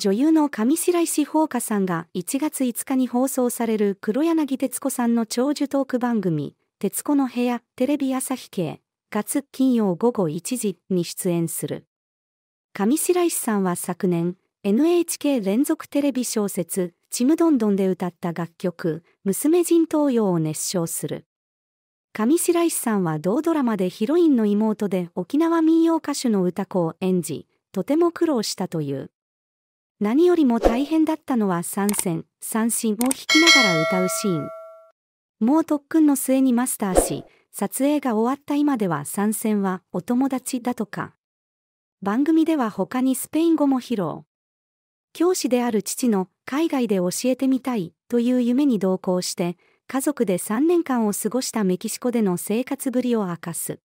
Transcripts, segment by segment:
女優の上白石萌歌さんが1月5日に放送される黒柳徹子さんの長寿トーク番組、徹子の部屋、テレビ朝日系、月金曜午後1時に出演する。上白石さんは昨年、NHK 連続テレビ小説、ちむどんどんで歌った楽曲、娘人東洋を熱唱する。上白石さんは同ドラマでヒロインの妹で沖縄民謡歌手の歌子を演じ、とても苦労したという。何よりも大変だったのは三線、三振を弾きながら歌うシーン。もう特訓の末にマスターし、撮影が終わった今では参戦はお友達だとか。番組では他にスペイン語も披露。教師である父の海外で教えてみたいという夢に同行して、家族で3年間を過ごしたメキシコでの生活ぶりを明かす。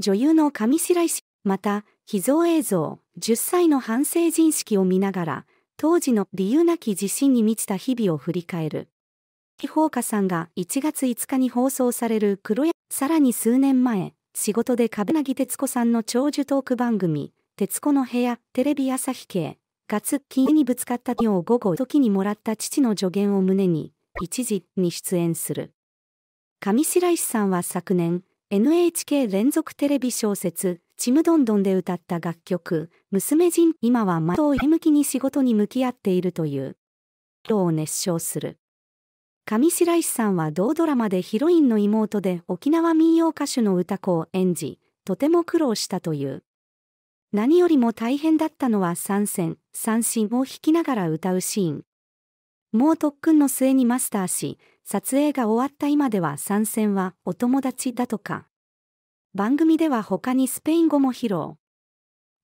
女優の上白石、また秘蔵映像、10歳の反省人式を見ながら、当時の理由なき自信に満ちた日々を振り返る。紀宝華さんが1月5日に放送される黒や、さらに数年前、仕事で壁なぎ徹子さんの長寿トーク番組、徹子の部屋、テレビ朝日系、がツキにぶつかったよう午後時にもらった父の助言を胸に、一時に出演する。上白石さんは昨年、NHK 連続テレビ小説「ちむどんどん」で歌った楽曲「娘人」今は的を向きに仕事に向き合っているということを熱唱する上白石さんは同ドラマでヒロインの妹で沖縄民謡歌手の歌子を演じとても苦労したという何よりも大変だったのは三線三振を弾きながら歌うシーンもう特訓の末にマスターし、撮影が終わった今では参戦はお友達だとか。番組では他にスペイン語も披露。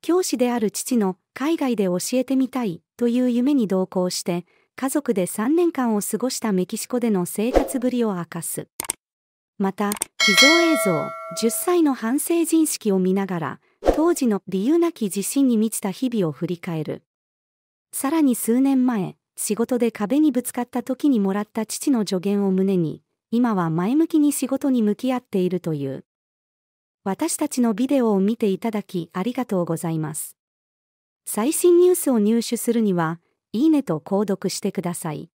教師である父の海外で教えてみたいという夢に同行して、家族で3年間を過ごしたメキシコでの生活ぶりを明かす。また、秘蔵映像、10歳の反成人式を見ながら、当時の理由なき自信に満ちた日々を振り返る。さらに数年前、仕事で壁にぶつかった時にもらった父の助言を胸に、今は前向きに仕事に向き合っているという。私たちのビデオを見ていただきありがとうございます。最新ニュースを入手するには、いいねと購読してください。